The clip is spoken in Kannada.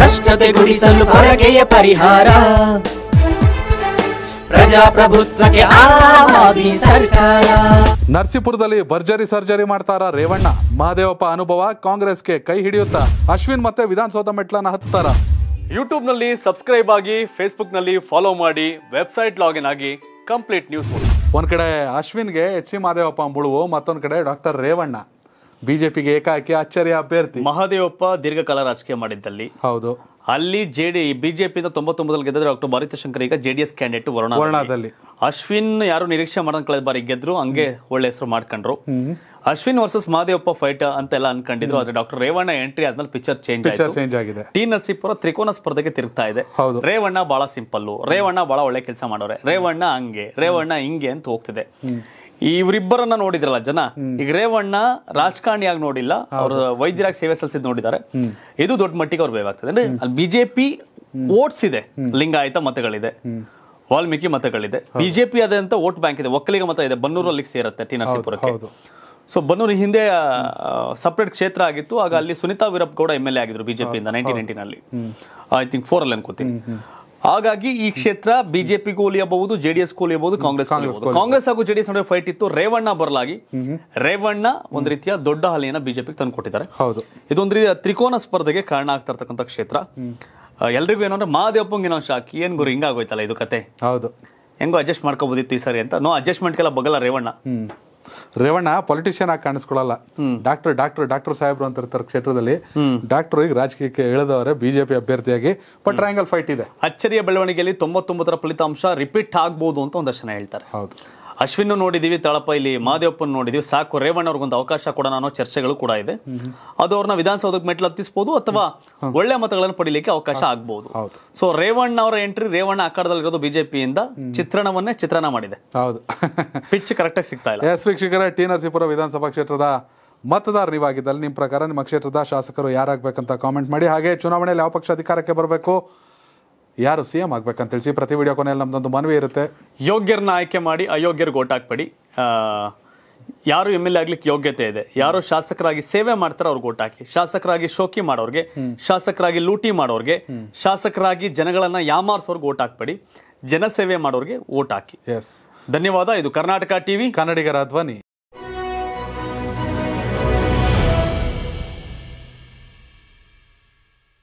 ಭ್ರಷ್ಟತೆ ಗುಡಿಸಲು ಪರಿಹಾರ ಪ್ರಜಾಪ್ರಭುತ್ವಕ್ಕೆ ಸರ್ಕಾರ ನರಸೀಪುರದಲ್ಲಿ ಭರ್ಜರಿ ಸರ್ಜರಿ ಮಾಡ್ತಾರ ರೇವಣ್ಣ ಮಹದೇವಪ್ಪ ಅನುಭವ ಕಾಂಗ್ರೆಸ್ಗೆ ಕೈ ಹಿಡಿಯುತ್ತಾ ಅಶ್ವಿನ್ ಮತ್ತೆ ವಿಧಾನಸೌಧ ಮೆಟ್ಲನ್ನ ಹತ್ತಾರ ನಲ್ಲಿ ಸಬ್ಸ್ಕ್ರೈಬ್ ಆಗಿ ನಲ್ಲಿ ಫಾಲೋ ಮಾಡಿ ವೆಬ್ಸೈಟ್ ಲಾಗಿನ್ ಆಗಿ ಕಂಪ್ಲೀಟ್ ನ್ಯೂಸ್ ಒಂದ್ ಕಡೆ ಗೆ ಎಚ್ ಸಿ ಮಹದೇವಪ್ಪ ಮುಳುವು ಮತ್ತೊಂದ್ ಕಡೆ ಡಾಕ್ಟರ್ ರೇವಣ್ಣ ಬಿಜೆಪಿಗೆ ಏಕಾಏಕಿ ಅಚ್ಚರಿಯ ಅಭ್ಯರ್ಥಿ ಮಹದೇವಪ್ಪ ದೀರ್ಘಕಾಲ ರಾಜಕೀಯ ಮಾಡಿದ್ದಲ್ಲಿ ಹೌದು ಅಲ್ಲಿ ಜೆ ಡಿ ಬಿಜೆಪಿಯಿಂದ ತೊಂಬತ್ತೊಂಬತ್ತರಲ್ಲಿ ಗೆದ್ದರೆ ಡಾಕ್ಟರ್ ಭರತ ಈಗ ಜೆ ಡಿ ಎಸ್ ಕ್ಯಾಂಡಿಡೇಟ್ ವರ್ಣದಲ್ಲಿ ಅಶ್ವಿನ್ ಯಾರು ನಿರೀಕ್ಷೆ ಮಾಡೋದ್ ಕಳೆದ ಬಾರಿ ಗೆದ್ರು ಹಂಗೆ ಒಳ್ಳೆ ಹೆಸರು ಮಾಡ್ಕೊಂಡ್ರು ಅಶ್ವಿನ್ ವರ್ಸಸ್ ಮಹದೇವಪ್ಪ ಫೈಟ್ ಅಂತ ಎಲ್ಲ ಅನ್ಕೊಂಡಿದ್ರು ಆದ್ರೆ ಡಾಕ್ಟರ್ ರೇವಣ್ಣ ಎಂಟ್ರಿ ಆದ್ಮೇಲೆ ಪಿಕ್ಚರ್ ಚೇಂಜ್ ಚೇಂಜ್ ಆಗಿದೆ ಟಿ ನರಸೀಪುರ ತ್ರಿಕೋನ ಸ್ಪರ್ಧೆಗೆ ತಿರುಗ್ತಾ ಇದೆ ರೇವಣ್ಣ ಬಹಳ ಸಿಂಪಲ್ ರೇವಣ್ಣ ಬಹಳ ಒಳ್ಳೆ ಕೆಲಸ ಮಾಡೋರೆ ರೇವಣ್ಣ ಹಂಗೆ ರೇವಣ್ಣ ಹಿಂಗೆ ಅಂತ ಹೋಗ್ತಿದೆ ಇವರಿಬ್ಬರನ್ನ ನೋಡಿದ್ರಲ್ಲ ಜನ ಈಗ ರೇವಣ್ಣ ರಾಜಕಾರಣಿಯಾಗಿ ನೋಡಿಲ್ಲ ಅವರು ವೈದ್ಯರಾಗಿ ಸೇವೆ ಸಲ್ಲಿಸಿದ್ ನೋಡಿದ್ದಾರೆ ಇದು ದೊಡ್ಡ ಮಟ್ಟಿಗೆ ಅವ್ರು ಬೇಕಾಗ್ತದೆ ಅಂದ್ರೆ ಅಲ್ಲಿ ಬಿಜೆಪಿ ಓಟ್ಸ್ ಇದೆ ಲಿಂಗಾಯತ ಮತಗಳಿದೆ ವಾಲ್ಮೀಕಿ ಮತಗಳಿದೆ ಬಿಜೆಪಿ ಆದಂತ ವೋಟ್ ಬ್ಯಾಂಕ್ ಇದೆ ಒಕ್ಕಲಿಗ ಮತ ಇದೆ ಬನ್ನೂರಲ್ಲಿ ಸೇರುತ್ತೆ ಟಿ ನರಸೀಪುರಕ್ಕೆ ಸೊ ಬನ್ನೂರು ಹಿಂದೆ ಸಪ್ರೇಟ್ ಕ್ಷೇತ್ರ ಆಗಿತ್ತು ಆಗ ಅಲ್ಲಿ Sunitha Veerappa Gowda M L A ಆಗಿದ್ರು ಬಿಜೆಪಿಯಿಂದ ನೈನ್ಟೀನ್ ನೈನ್ಟೀನ್ ಅಲ್ಲಿ ಐ ಥಿಂಕ್ ಫೋರ್ ಅಲ್ಲಿ ಅನ್ಕೋತೀನಿ ಹಾಗಾಗಿ ಈ ಕ್ಷೇತ್ರ ಬಿಜೆಪಿ ಉಳಿಯಬಹುದು ಜೆಡಿಎಸ್ ಉಳಿಯಬಹುದು ಕಾಂಗ್ರೆಸ್ ಕಾಂಗ್ರೆಸ್ ಹಾಗೂ ಜೆಡಿಎಸ್ ನಡುವೆ ಫೈಟ್ ಇತ್ತು ರೇವಣ್ಣ ಬರಲಾಗಿ ರೇವಣ್ಣ ಒಂದ್ ರೀತಿಯ ದೊಡ್ಡ ಹಾಲಿಯನ್ನ ಬಿಜೆಪಿ ತಂದು ಕೊಟ್ಟಿದ್ದಾರೆ ಹೌದು ಇದೊಂದ್ ರೀತಿಯ ತ್ರಿಕೋನ ಸ್ಪರ್ಧೆಗೆ ಕಾರಣ ಆಗ್ತಾ ಇರ್ತಕ್ಕಂಥ ಕ್ಷೇತ್ರ ಎಲ್ರಿಗೂ ಏನಂದ್ರೆ ಅಂದ್ರೆ ಮಹಾದೇವಪ್ಪಂಗೆ ಏನೋ ಶಾಕ್ ಏನ್ ಗುರು ಹಿಂಗಾಗೋಯ್ತಲ್ಲ ಇದು ಕತೆ ಹೌದು ಹೆಂಗೋ ಅಡ್ಜಸ್ಟ್ ಮಾಡ್ಕೋಬೋದಿತ್ತು ಈ ಸರಿ ಅಂತ ನೋ ಅಡ್ಜಸ್ಟ್ಮೆಂಟ್ಗೆಲ್ಲ ಬಗಲ್ಲ ರೇವಣ್ಣ ರೇವಣ್ಣ ಪೊಲಿಟಿಷಿಯನ್ ಆಗಿ ಕಾಣಿಸ್ಕೊಳ್ಳಲ್ಲ ಡಾಕ್ಟರ್ ಡಾಕ್ಟರ್ ಡಾಕ್ಟರ್ ಸಾಹೇಬ್ರು ಅಂತ ಇರ್ತಾರೆ ಕ್ಷೇತ್ರದಲ್ಲಿ ಡಾಕ್ಟರ್ ಈಗ ರಾಜಕೀಯಕ್ಕೆ ಹೇಳಿದವ್ರೆ ಬಿಜೆಪಿ ಅಭ್ಯರ್ಥಿಯಾಗಿ ಬಟ್ ಟ್ರಯಾಂಗಲ್ ಫೈಟ್ ಇದೆ ಅಚ್ಚರಿಯ ಬೆಳವಣಿಗೆಯಲ್ಲಿ ತೊಂಬತ್ತೊಂಬತ್ತರ ಫಲಿತಾಂಶ ರಿಪೀಟ್ ಆಗ್ಬಹುದು ಅಂತ ಒಂದಷ್ಟು ಜನ ಹೇಳ್ತಾರೆ ಹೌದು ಅಶ್ವಿನ್ ನೋಡಿದೀವಿ ತಳಪ ಇಲ್ಲಿ ನೋಡಿದೀವಿ ಸಾಕು ರೇವಣ್ಣ ಅವ್ರಿಗೊಂದು ಅವಕಾಶ ಕೊಡೋಣ ಅನ್ನೋ ಚರ್ಚೆಗಳು ಕೂಡ ಇದೆ ಅದು ಅವ್ರನ್ನ ವಿಧಾನಸೌಧಕ್ಕೆ ಮೆಟ್ಲು ಹತ್ತಿಸಬಹುದು ಅಥವಾ ಒಳ್ಳೆ ಮತಗಳನ್ನು ಪಡಿಲಿಕ್ಕೆ ಅವಕಾಶ ಆಗಬಹುದು ಸೊ ರೇವಣ್ಣ ಅವರ ಎಂಟ್ರಿ ರೇವಣ್ಣ ಇರೋದು ಬಿಜೆಪಿಯಿಂದ ಚಿತ್ರಣವನ್ನೇ ಚಿತ್ರಣ ಮಾಡಿದೆ ಹೌದು ಪಿಚ್ ಕರೆಕ್ಟಾಗಿ ಸಿಗ್ತಾ ಇಲ್ಲ ಎಸ್ ವೀಕ್ಷಕರ ಟಿ ನರಸೀಪುರ ವಿಧಾನಸಭಾ ಕ್ಷೇತ್ರದ ಮತದಾರ ನೀವಾಗಿದ್ದಲ್ಲಿ ನಿಮ್ಮ ಪ್ರಕಾರ ನಿಮ್ಮ ಕ್ಷೇತ್ರದ ಶಾಸಕರು ಯಾರಾಗಬೇಕಂತ ಕಾಮೆಂಟ್ ಮಾಡಿ ಹಾಗೆ ಚುನಾವಣೆಯಲ್ಲಿ ಯಾವ ಪಕ್ಷ ಅಧಿಕಾರಕ್ಕೆ ಬರಬೇಕು ಯಾರು ಸಿ ಎಂ ಆಗ್ಬೇಕಂತ ತಿಳಿಸಿ ಪ್ರತಿ ವಿಡಿಯೋ ಕೊನೆಯಲ್ಲಿ ನಮ್ದೊಂದು ಮನವಿ ಇರುತ್ತೆ ಯೋಗ್ಯರನ್ನ ಆಯ್ಕೆ ಮಾಡಿ ಅಯೋಗ್ಯರಿಗೆ ಓಟ್ ಹಾಕ್ಬೇಡಿ ಯಾರು ಎಮ್ ಎಲ್ ಎ ಆಗ್ಲಿಕ್ಕೆ ಯೋಗ್ಯತೆ ಇದೆ ಯಾರು ಶಾಸಕರಾಗಿ ಸೇವೆ ಮಾಡ್ತಾರ ಅವ್ರಿಗೆ ಓಟ್ ಹಾಕಿ ಶಾಸಕರಾಗಿ ಶೋಕಿ ಮಾಡೋರ್ಗೆ ಶಾಸಕರಾಗಿ ಲೂಟಿ ಮಾಡೋರ್ಗೆ ಶಾಸಕರಾಗಿ ಜನಗಳನ್ನ ಯಾಮಾರ್ಸೋರ್ಗೆ ಓಟ್ ಹಾಕ್ಬೇಡಿ ಜನಸೇವೆ ಮಾಡೋರ್ಗೆ ಓಟ್ ಹಾಕಿ ಧನ್ಯವಾದ ಇದು ಕರ್ನಾಟಕ ಟಿವಿ ಕನ್ನಡಿಗರ ಧ್ವನಿ